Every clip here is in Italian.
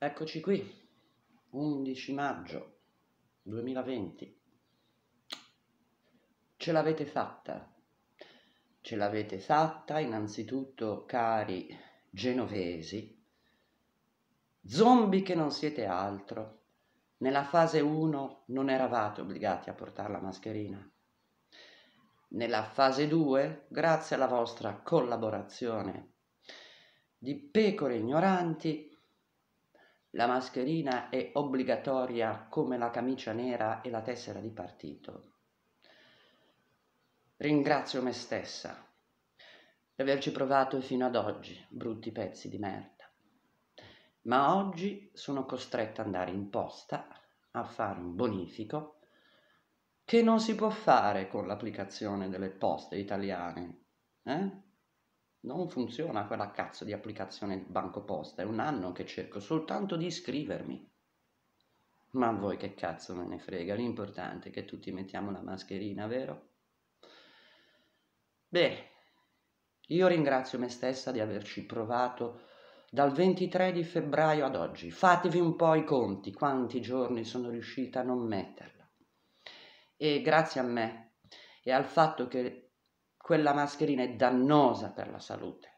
Eccoci qui, 11 maggio 2020. Ce l'avete fatta. Ce l'avete fatta innanzitutto, cari genovesi, zombie che non siete altro. Nella fase 1 non eravate obbligati a portare la mascherina. Nella fase 2, grazie alla vostra collaborazione di pecore ignoranti, la mascherina è obbligatoria come la camicia nera e la tessera di partito. Ringrazio me stessa di averci provato fino ad oggi, brutti pezzi di merda. Ma oggi sono costretta ad andare in posta a fare un bonifico che non si può fare con l'applicazione delle poste italiane. Eh? Non funziona quella cazzo di applicazione banco posta, è un anno che cerco soltanto di iscrivermi. Ma a voi che cazzo me ne frega, l'importante è che tutti mettiamo la mascherina, vero? Beh, io ringrazio me stessa di averci provato dal 23 di febbraio ad oggi. Fatevi un po' i conti quanti giorni sono riuscita a non metterla. E grazie a me e al fatto che quella mascherina è dannosa per la salute.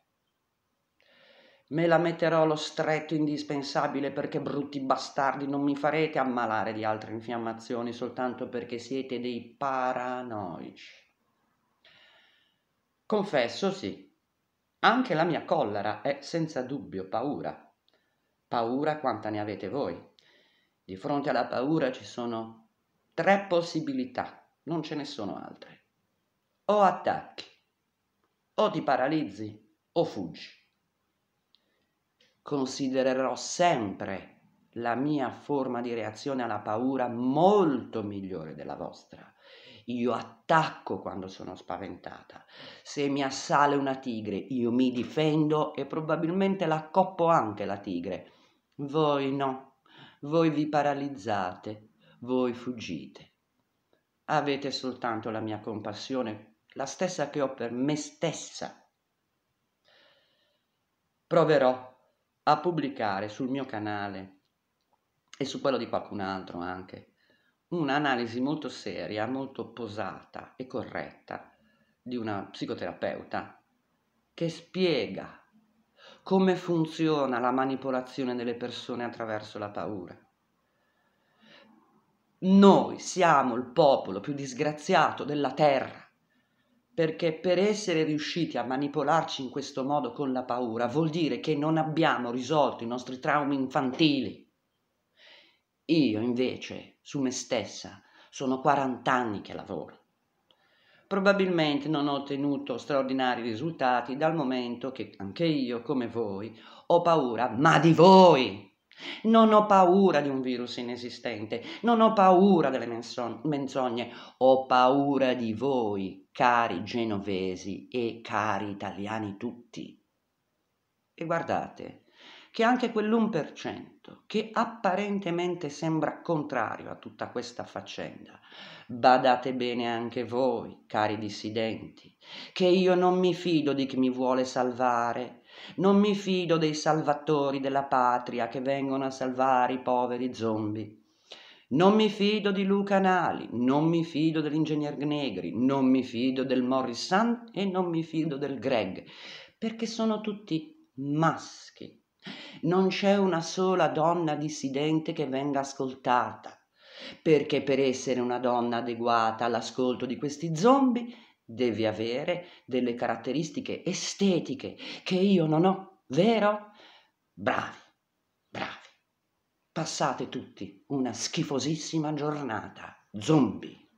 Me la metterò lo stretto indispensabile perché brutti bastardi non mi farete ammalare di altre infiammazioni soltanto perché siete dei paranoici. Confesso sì, anche la mia collera è senza dubbio paura. Paura quanta ne avete voi. Di fronte alla paura ci sono tre possibilità, non ce ne sono altre o attacchi, o ti paralizzi o fuggi. Considererò sempre la mia forma di reazione alla paura molto migliore della vostra. Io attacco quando sono spaventata. Se mi assale una tigre, io mi difendo e probabilmente la accoppo anche la tigre. Voi no, voi vi paralizzate, voi fuggite. Avete soltanto la mia compassione la stessa che ho per me stessa. Proverò a pubblicare sul mio canale e su quello di qualcun altro anche un'analisi molto seria, molto posata e corretta di una psicoterapeuta che spiega come funziona la manipolazione delle persone attraverso la paura. Noi siamo il popolo più disgraziato della terra perché per essere riusciti a manipolarci in questo modo con la paura vuol dire che non abbiamo risolto i nostri traumi infantili. Io invece, su me stessa, sono 40 anni che lavoro. Probabilmente non ho ottenuto straordinari risultati dal momento che anche io, come voi, ho paura, ma di voi, non ho paura di un virus inesistente, non ho paura delle menzogne, ho paura di voi, cari genovesi e cari italiani tutti. E guardate, che anche quell'1% che apparentemente sembra contrario a tutta questa faccenda, badate bene anche voi, cari dissidenti, che io non mi fido di chi mi vuole salvare, non mi fido dei salvatori della patria che vengono a salvare i poveri zombie. Non mi fido di Luca Nali, non mi fido dell'ingegner Negri, non mi fido del Morrison e non mi fido del Greg, perché sono tutti maschi non c'è una sola donna dissidente che venga ascoltata, perché per essere una donna adeguata all'ascolto di questi zombie devi avere delle caratteristiche estetiche che io non ho, vero? Bravi, bravi. Passate tutti una schifosissima giornata. Zombie.